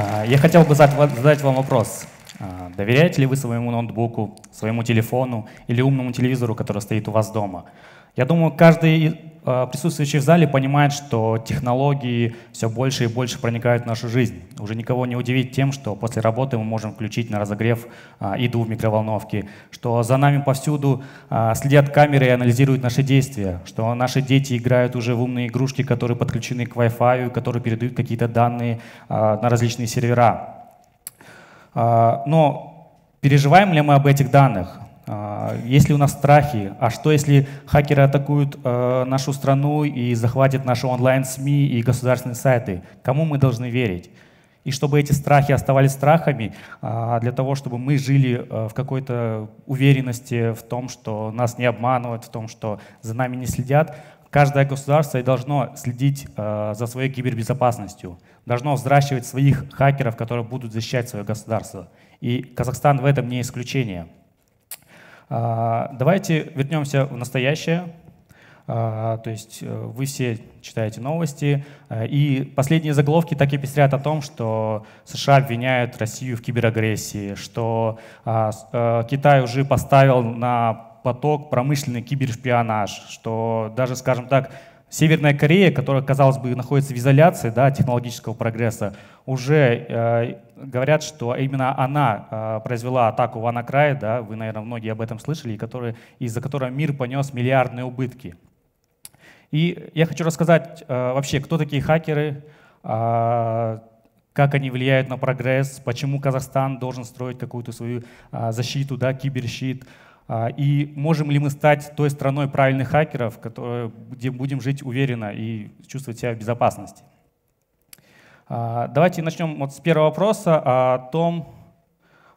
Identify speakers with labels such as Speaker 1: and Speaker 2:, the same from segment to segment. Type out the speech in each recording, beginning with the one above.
Speaker 1: А, я хотел бы задать вам вопрос. А, доверяете ли вы своему ноутбуку, своему телефону или умному телевизору, который стоит у вас дома? Я думаю, каждый Э, присутствующие в зале понимают, что технологии все больше и больше проникают в нашу жизнь. Уже никого не удивить тем, что после работы мы можем включить на разогрев еду э, в микроволновке, что за нами повсюду э, следят камеры и анализируют наши действия, что наши дети играют уже в умные игрушки, которые подключены к Wi-Fi, которые передают какие-то данные на различные сервера. Но переживаем ли мы об этих данных? А, если у нас страхи, а что если хакеры атакуют э, нашу страну и захватят наши онлайн-СМИ и государственные сайты? Кому мы должны верить? И чтобы эти страхи оставались страхами, а, для того, чтобы мы жили э, в какой-то уверенности в том, что нас не обманывают, в том, что за нами не следят, каждое государство должно следить э, за своей кибербезопасностью, должно взращивать своих хакеров, которые будут защищать свое государство. И Казахстан в этом не исключение. А, давайте вернемся в настоящее. А, то есть э, вы все читаете новости, э, и последние заголовки так и пестрят о том, что США обвиняют Россию в киберагрессии, что а, э, Китай уже поставил на поток промышленный кибершпионаж, что даже, скажем так, Северная Корея, которая, казалось бы, находится в изоляции да, технологического прогресса, уже э, говорят, что именно она э, произвела атаку в Анакрае, да, вы, наверное, многие об этом слышали, и который, из-за которой мир понес миллиардные убытки. И я хочу рассказать э, вообще, кто такие хакеры, э, как они влияют на прогресс, почему Казахстан должен строить какую-то свою э, защиту, да, киберщит, а, и можем ли мы стать той страной правильных хакеров, где будем жить уверенно и чувствовать себя в безопасности? А, давайте начнем вот с первого вопроса о том,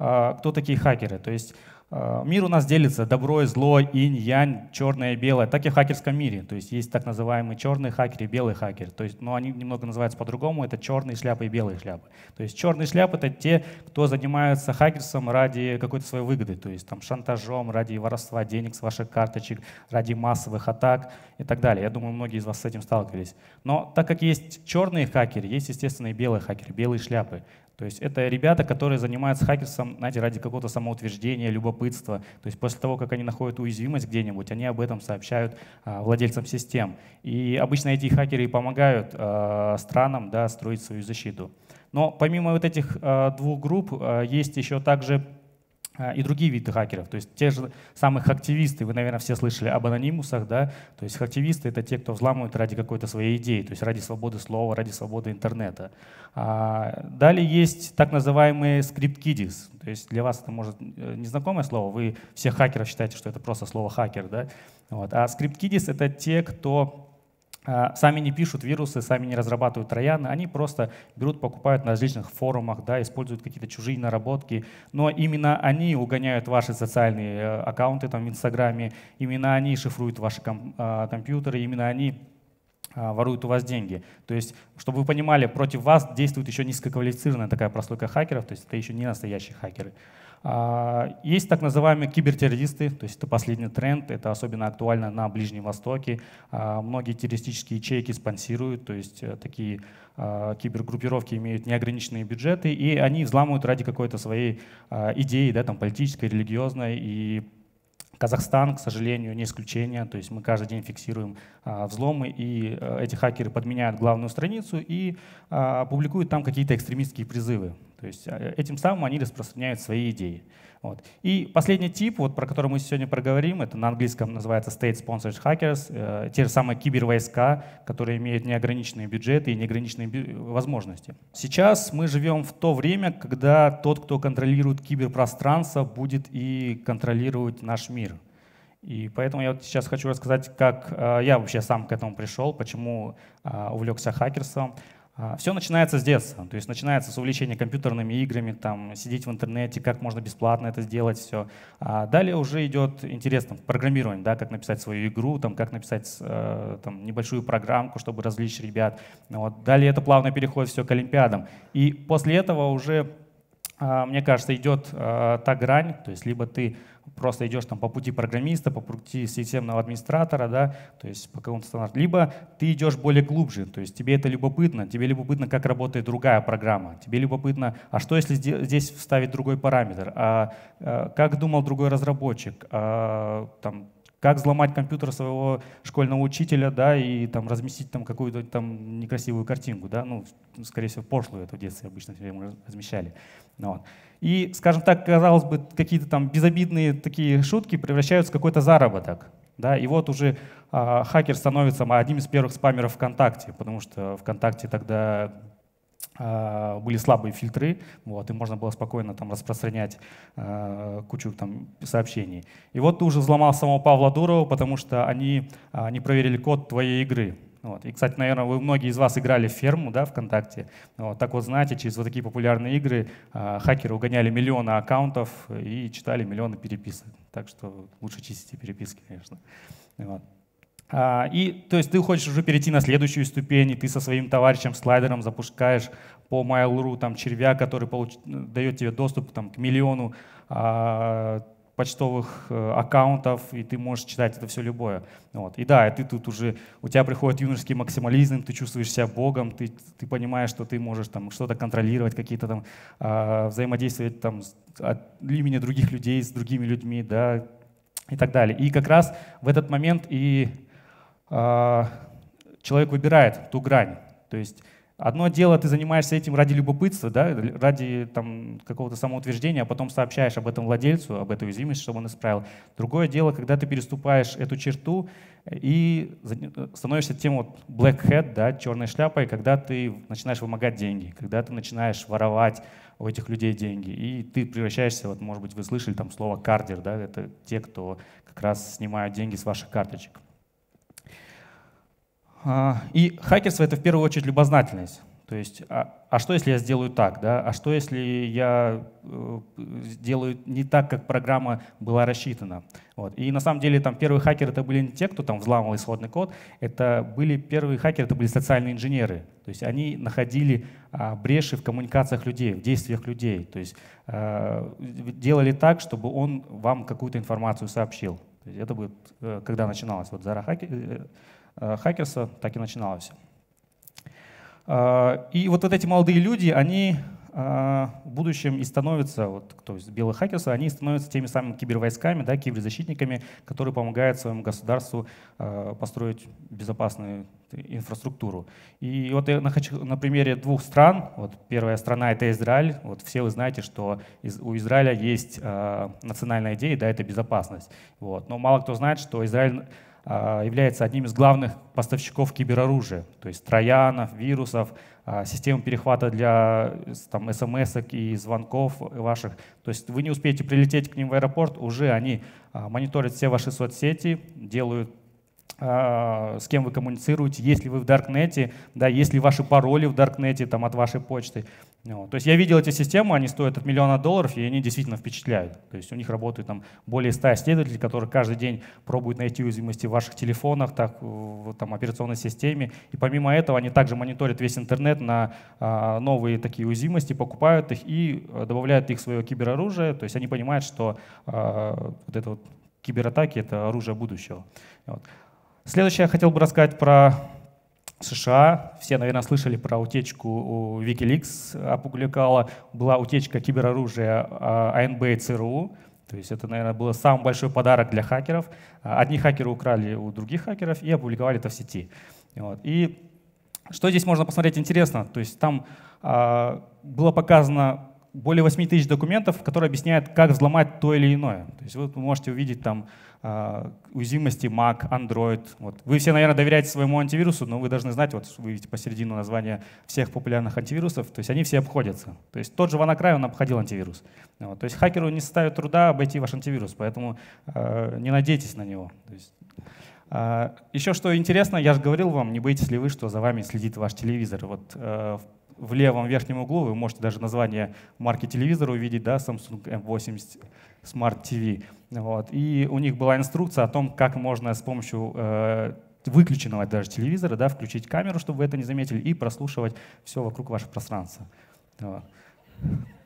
Speaker 1: а, кто такие хакеры. То есть Э, мир у нас делится добро и зло, инь, янь, черное и белое, так и в хакерском мире. То есть есть так называемые черные хакеры и белые хакеры. То есть, но ну, они немного называются по-другому, это черные шляпы и белые шляпы. То есть черные шляпы — это те, кто занимается хакерством ради какой-то своей выгоды, то есть там шантажом, ради воровства денег с ваших карточек, ради массовых атак и так далее. Я думаю, многие из вас с этим сталкивались. Но так как есть черные хакеры, есть, естественно, и белые хакеры, белые шляпы. То есть это ребята, которые занимаются хакерством, знаете, ради какого-то самоутверждения, любопытства. То есть после того, как они находят уязвимость где-нибудь, они об этом сообщают а, владельцам систем. И обычно эти хакеры помогают а, странам да, строить свою защиту. Но помимо вот этих а, двух групп есть еще также а, и другие виды хакеров. То есть те же самых активисты, вы, наверное, все слышали об анонимусах, да? То есть активисты — это те, кто взламывают ради какой-то своей идеи, то есть ради свободы слова, ради свободы интернета. А, далее есть так называемые скрипт-кидис. То есть для вас это, может, э, незнакомое слово, вы все хакеров считаете, что это просто слово «хакер», да? Вот. А скрипт-кидис — это те, кто а, сами не пишут вирусы, сами не разрабатывают трояны, они просто берут, покупают на различных форумах, да, используют какие-то чужие наработки, но именно они угоняют ваши социальные э, аккаунты там, в Инстаграме, именно они шифруют ваши ком а, компьютеры, именно они а, воруют у вас деньги. То есть, чтобы вы понимали, против вас действует еще низкоквалифицированная такая прослойка хакеров, то есть это еще не настоящие хакеры. А, есть так называемые кибертеррористы, то есть это последний тренд, это особенно актуально на Ближнем Востоке. А, многие террористические ячейки спонсируют, то есть э, такие а, кибергруппировки имеют неограниченные бюджеты, и они взламывают ради какой-то своей идеи, да, там, политической, религиозной, и Казахстан, к сожалению, не исключение. То есть мы каждый день фиксируем а, взломы, и а, эти хакеры подменяют главную страницу и а, публикуют там какие-то экстремистские призывы. То есть а, этим самым они распространяют свои идеи. Вот. И последний тип, вот, про который мы сегодня проговорим, это на английском называется State Sponsored Hackers, э, те же самые кибервойска, которые имеют неограниченные бюджеты и неограниченные возможности. Сейчас мы живем в то время, когда тот, кто контролирует киберпространство, будет и контролировать наш мир. И поэтому я вот сейчас хочу рассказать, как э, я вообще сам к этому пришел, почему э, увлекся хакерством. А, все начинается с детства, то есть начинается с увлечения компьютерными играми, там, сидеть в интернете, как можно бесплатно это сделать, все. А далее уже идет интерес там, к да, как написать свою игру, там, как написать э, там, небольшую программку, чтобы развлечь ребят. Ну вот. Далее это плавно переходит все к Олимпиадам. И после этого уже, э, мне кажется, идет э, та грань, то есть либо ты просто идешь там по пути программиста, по пути системного администратора, да, то есть по какому-то стандарту. Либо ты идешь более глубже, то есть тебе это любопытно, тебе любопытно, как работает другая программа, тебе любопытно, а что если здесь вставить другой параметр, а, а как думал другой разработчик, а, там, как взломать компьютер своего школьного учителя, да, и там разместить там какую-то там некрасивую картинку, да, ну, скорее всего, пошлую это в детстве обычно размещали. Ну, вот. И, скажем так, казалось бы, какие-то там безобидные такие шутки превращаются в какой-то заработок. Да? И вот уже э, хакер становится одним из первых спамеров ВКонтакте, потому что ВКонтакте тогда э, были слабые фильтры, вот, и можно было спокойно там распространять э, кучу там сообщений. И вот ты уже взломал самого Павла Дурова, потому что они э, не проверили код твоей игры. Вот. И, кстати, наверное, вы, многие из вас играли в ферму да, ВКонтакте. Вот. Так вот, знаете, через вот такие популярные игры э, хакеры угоняли миллионы аккаунтов и читали миллионы переписок. Так что лучше чистите переписки, конечно. Вот. А, и, то есть ты хочешь уже перейти на следующую ступень, и ты со своим товарищем слайдером запускаешь по Mail.ru там червя, который получ... дает тебе доступ там, к миллиону а, почтовых э, аккаунтов, и ты можешь читать это все любое. Вот. И да, ты тут уже, у тебя приходит юношеский максимализм, ты чувствуешь себя богом, ты, ты понимаешь, что ты можешь там что-то контролировать, какие-то там э, взаимодействовать там от имени других людей с другими людьми, да, и так далее. И как раз в этот момент и э, человек выбирает ту грань, то есть Одно дело, ты занимаешься этим ради любопытства, да, ради там, какого-то самоутверждения, а потом сообщаешь об этом владельцу, об этой уязвимости, чтобы он исправил. Другое дело, когда ты переступаешь эту черту э, и э, становишься тем вот black hat, да, черной шляпой, когда ты начинаешь вымогать деньги, когда ты начинаешь воровать у этих людей деньги. И ты превращаешься, вот, может быть, вы слышали там слово кардер, да, это те, кто как раз снимают деньги с ваших карточек. А, и хакерство — это в первую очередь любознательность. То есть, а, а что если я сделаю так, да? А что если я э, сделаю не так, как программа была рассчитана? Вот. И на самом деле там первые хакеры это были не те, кто там взламывал исходный код, это были первые хакеры, это были социальные инженеры. То есть они находили э, бреши в коммуникациях людей, в действиях людей. То есть э, делали так, чтобы он вам какую-то информацию сообщил. То есть это будет, э, когда начиналось вот Zara Hacker, э, Э, Хакерса так и начиналось. Э, и вот, вот эти молодые люди, они э, в будущем и становятся, вот, то есть белые хакерсы, они становятся теми самыми кибервойсками, да, киберзащитниками, которые помогают своему государству построить безопасную инфраструктуру. И вот я хочу на примере двух стран, вот первая страна это Израиль, вот все вы знаете, что из, у Израиля есть национальная идея, да, это безопасность. Вот. Но мало кто знает, что Израиль а, является одним из главных поставщиков кибероружия, то есть троянов, вирусов, а, систем перехвата для там, смс и звонков ваших. То есть вы не успеете прилететь к ним в аэропорт, уже они а, мониторят все ваши соцсети, делают Э, с кем вы коммуницируете, если вы в Даркнете, да, если ваши пароли в Даркнете там, от вашей почты. Ну, то есть я видел эти системы, они стоят от миллиона долларов, и они действительно впечатляют. То есть у них работают там более 100 исследователей, которые каждый день пробуют найти уязвимости в ваших телефонах, так, в там, операционной системе. И помимо этого они также мониторят весь интернет на а, новые такие уязвимости, покупают их и э, добавляют их в свое кибероружие. То есть они понимают, что а, вот это вот кибератаки — это оружие будущего. Вот. Следующее я хотел бы рассказать про США. Все, наверное, слышали про утечку у Wikileaks опубликовала. Была утечка кибероружия а, АНБ и ЦРУ. То есть это, наверное, был самый большой подарок для хакеров. Одни хакеры украли у других хакеров и опубликовали это в сети. Вот. И что здесь можно посмотреть интересно? То есть там э, было показано более 8 тысяч документов, которые объясняют, как взломать то или иное. То есть вы можете увидеть там а, уязвимости Mac, Android. Вот. Вы все, наверное, доверяете своему антивирусу, но вы должны знать, вот вы видите посередину названия всех популярных антивирусов, то есть они все обходятся. То есть тот же Ванакрай он обходил антивирус. Вот. То есть хакеру не составит труда обойти ваш антивирус, поэтому э, не надейтесь на него. То есть, а, еще что интересно, я же говорил вам, не боитесь ли вы, что за вами следит ваш телевизор. Вот э, в в левом верхнем углу вы можете даже название марки телевизора увидеть, да, Samsung M80 Smart TV. Вот. И у них была инструкция о том, как можно с помощью э, выключенного даже телевизора да, включить камеру, чтобы вы это не заметили, и прослушивать все вокруг вашего пространства. Вот.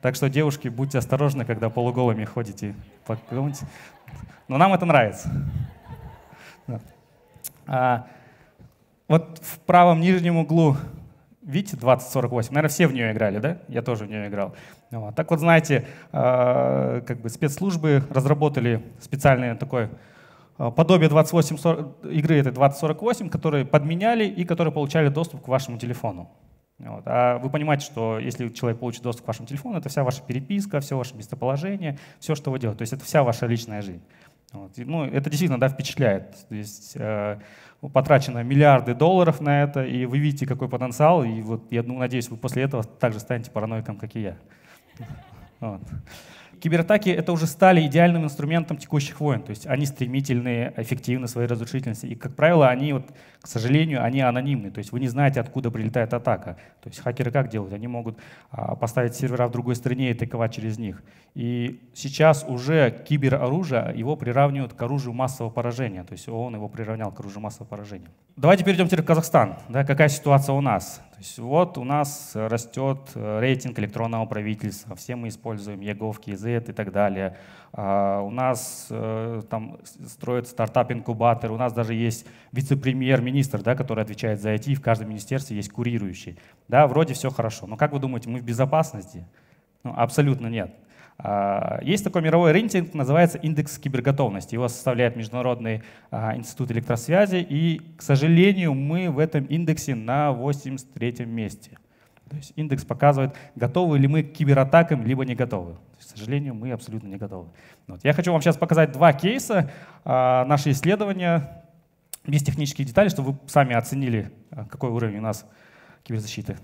Speaker 1: Так что, девушки, будьте осторожны, когда полуголыми ходите по Но нам это нравится. Да. А, вот в правом нижнем углу Видите, 2048. Наверное, все в нее играли, да? Я тоже в нее играл. Вот. Ну, а так вот, знаете, э, как бы спецслужбы разработали специальное такое э, подобие 28, игры этой 2048, которые подменяли и которые получали доступ к вашему телефону. Вот. А вы понимаете, что если человек получит доступ к вашему телефону, это вся ваша переписка, все ваше местоположение, все, что вы делаете. То есть это вся ваша личная жизнь. Вот. Ну, это действительно да, впечатляет. То есть э, потрачено миллиарды долларов на это, и вы видите, какой потенциал, и вот я ну, надеюсь, вы после этого также станете параноиком, как и я. Вот кибератаки это уже стали идеальным инструментом текущих войн. То есть они стремительные, эффективны своей разрушительности. И, как правило, они, вот, к сожалению, они анонимны. То есть вы не знаете, откуда прилетает атака. То есть хакеры как делают? Они могут а, поставить сервера в другой стране и атаковать через них. И сейчас уже кибероружие, его приравнивают к оружию массового поражения. То есть он его приравнял к оружию массового поражения. Давайте перейдем теперь в Казахстан. Да, какая ситуация у нас? есть вот у нас э, растет э, рейтинг электронного правительства, все мы используем ЕГОВ, КИЗЭТ и так далее. А, у нас э, там строят стартап-инкубатор, у нас даже есть вице-премьер-министр, да, который отвечает за IT, в каждом министерстве есть курирующий. Да, вроде все хорошо, но как вы думаете, мы в безопасности? Ну, абсолютно нет. А, есть такой мировой рейтинг, называется индекс киберготовности. Его составляет Международный а, институт электросвязи. И, к сожалению, мы в этом индексе на 83 месте. То есть индекс показывает, готовы ли мы к кибератакам, либо не готовы. Есть, к сожалению, мы абсолютно не готовы. Вот. Я хочу вам сейчас показать два кейса а, наши исследования без технических деталей, чтобы вы сами оценили, а, какой уровень у нас киберзащиты.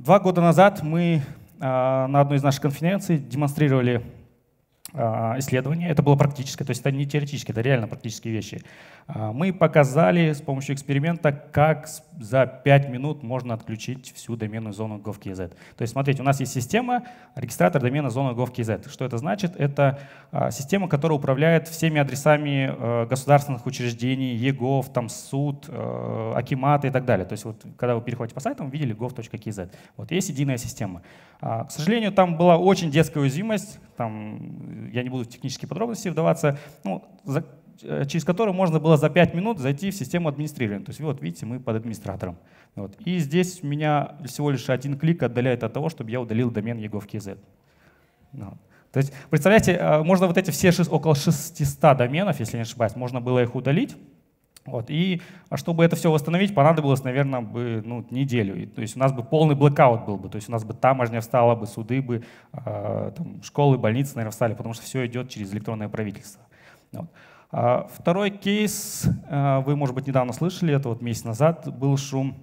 Speaker 1: Два года назад мы а, на одной из наших конференций демонстрировали а, исследование. Это было практическое, то есть это не теоретически, это реально практические вещи. А, мы показали с помощью эксперимента, как за 5 минут можно отключить всю доменную зону gov.kz. То есть смотрите, у нас есть система, регистратор домена зоны gov.kz. Что это значит? Это а, система, которая управляет всеми адресами э, государственных учреждений, ЕГОВ, там суд, э, Акиматы и так далее. То есть вот когда вы переходите по сайтам, видели gov.kz. Вот есть единая система. К сожалению, там была очень детская уязвимость, там я не буду в технические подробности вдаваться, ну, за, э, через который можно было за 5 минут зайти в систему администрирования. То есть вот видите, мы под администратором. Вот. И здесь меня всего лишь один клик отдаляет от того, чтобы я удалил домен Egov.kz. Вот. Ну, то есть, представляете, э, можно вот эти все около 600 доменов, если не ошибаюсь, можно было их удалить, вот. И а чтобы это все восстановить, понадобилось, наверное, бы, ну, неделю. И, то есть у нас бы полный блэкаут был бы. То есть у нас бы таможня встала бы, суды бы, э, там, школы, больницы, наверное, встали, потому что все идет через электронное правительство. Вот. А второй кейс, э, вы, может быть, недавно слышали, это вот месяц назад был шум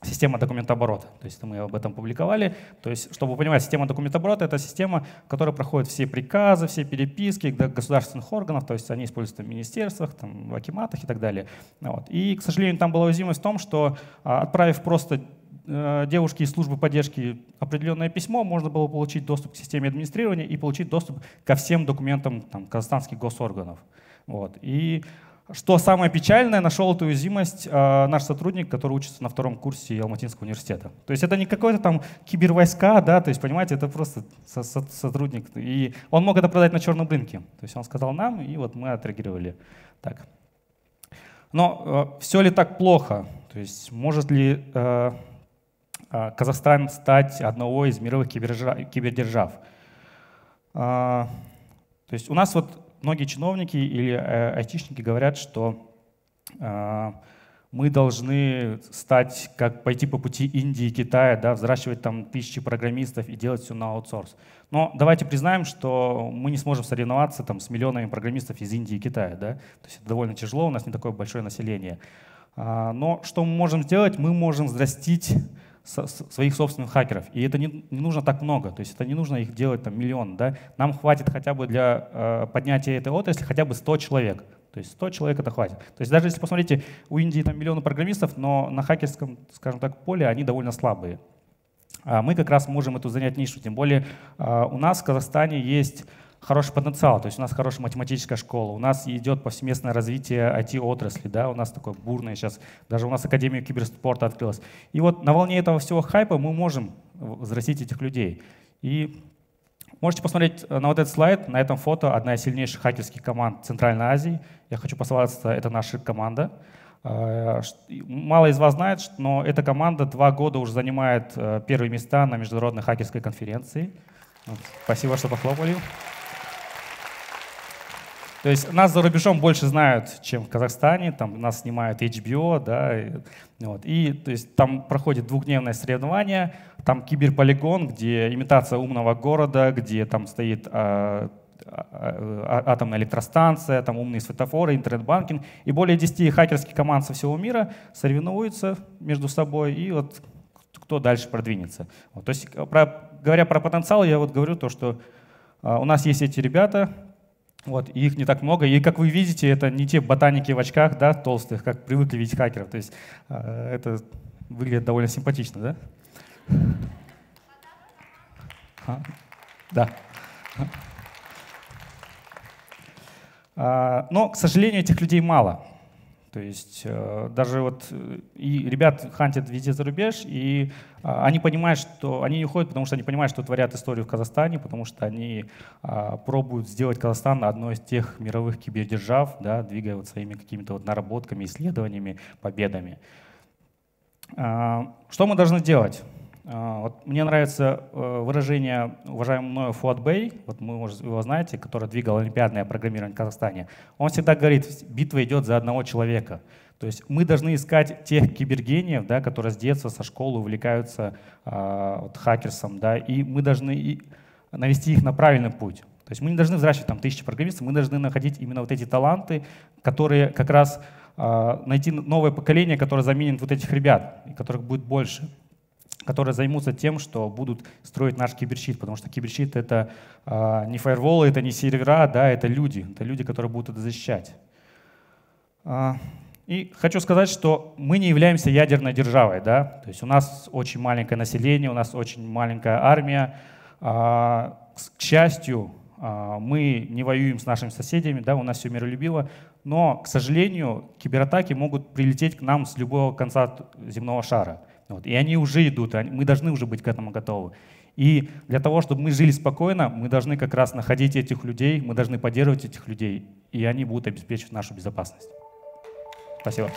Speaker 1: Система документооборота. То есть мы об этом публиковали. То есть, чтобы вы понимали, система документооборота — это система, в которой проходят все приказы, все переписки государственных органов. То есть они используются в министерствах, там, в акиматах и так далее. Вот. И, к сожалению, там была уязвимость в том, что а, отправив просто э, девушке из службы поддержки определенное письмо, можно было получить доступ к системе администрирования и получить доступ ко всем документам там, казахстанских госорганов. Вот. И что самое печальное, нашел эту уязвимость э, наш сотрудник, который учится на втором курсе Алматинского университета. То есть это не какой-то там кибервойска, да, то есть, понимаете, это просто со со сотрудник. И он мог это продать на черном рынке. То есть он сказал нам, и вот мы отреагировали так. Но э, все ли так плохо? То есть может ли э, э, Казахстан стать одного из мировых кибердержав? Э, то есть у нас вот многие чиновники или э, айтишники говорят, что а, мы должны стать, как пойти по пути Индии и Китая, да, взращивать там тысячи программистов и делать все на аутсорс. Но давайте признаем, что мы не сможем соревноваться там, с миллионами программистов из Индии и Китая. Да? То есть это довольно тяжело, у нас не такое большое население. А, но что мы можем сделать? Мы можем взрастить своих собственных хакеров. И это не, не нужно так много, то есть это не нужно их делать там миллион. Да? Нам хватит хотя бы для э, поднятия этой отрасли хотя бы 100 человек. То есть 100 человек это хватит. То есть даже если посмотрите, у Индии там миллионы программистов, но на хакерском, скажем так, поле они довольно слабые. А мы как раз можем эту занять нишу, тем более а, у нас в Казахстане есть хороший потенциал. То есть у нас хорошая математическая школа, у нас идет повсеместное развитие IT-отрасли, да, у нас такое бурное сейчас, даже у нас Академия киберспорта открылась. И вот на волне этого всего хайпа мы можем взрастить этих людей. И можете посмотреть э, на вот этот слайд, на этом фото одна из сильнейших хакерских команд Центральной Азии. Я хочу послаться, это наша команда. Э, мало из вас знает, но эта команда два года уже занимает э, первые места на международной хакерской конференции. Спасибо, что похлопали. То есть нас за рубежом больше знают, чем в Казахстане, там нас снимают HBO, да, и, вот. и то есть, там проходит двухдневное соревнование, там киберполигон, где имитация умного города, где там стоит а, а, а атомная электростанция, там умные светофоры, интернет-банкинг, и более 10 хакерских команд со всего мира соревнуются между собой, и вот кто дальше продвинется. Вот. То есть, э, про, говоря про потенциал, я вот говорю то, что а, у нас есть эти ребята, вот, и их не так много. И, как вы видите, это не те ботаники в очках, да, толстых, как привыкли видеть хакеров. То есть а, это выглядит довольно симпатично, да? А, да. А, но, к сожалению, этих людей мало. То есть э, даже вот э, и ребят хантят везде за рубеж, и а, они понимают, что они не уходят, потому что они понимают, что творят историю в Казахстане, потому что они а, пробуют сделать Казахстан одной из тех мировых кибердержав, да, двигая вот своими какими-то вот наработками, исследованиями, победами. А, что мы должны делать? А, вот мне нравится э, выражение уважаемого мною Фуат Бэй, вот мы, его знаете, который двигал олимпиадное программирование в Казахстане. Он всегда говорит, битва идет за одного человека. То есть мы должны искать тех кибергениев, да, которые с детства, со школы увлекаются а, вот, хакерством, да, и мы должны навести их на правильный путь. То есть мы не должны взращивать там тысячи программистов, мы должны находить именно вот эти таланты, которые как раз э, найти новое поколение, которое заменит вот этих ребят, и которых будет больше которые займутся тем, что будут строить наш киберщит, потому что киберщит — это э, не фаерволы, это не сервера, да, это люди, это люди, которые будут это защищать. Э, и хочу сказать, что мы не являемся ядерной державой, да, то есть у нас очень маленькое население, у нас очень маленькая армия. Э, к счастью, э, мы не воюем с нашими соседями, да, у нас все миролюбиво, но, к сожалению, кибератаки могут прилететь к нам с любого конца земного шара — вот. И они уже идут, они, мы должны уже быть к этому готовы. И для того, чтобы мы жили спокойно, мы должны как раз находить этих людей, мы должны поддерживать этих людей, и они будут обеспечивать нашу безопасность. Спасибо.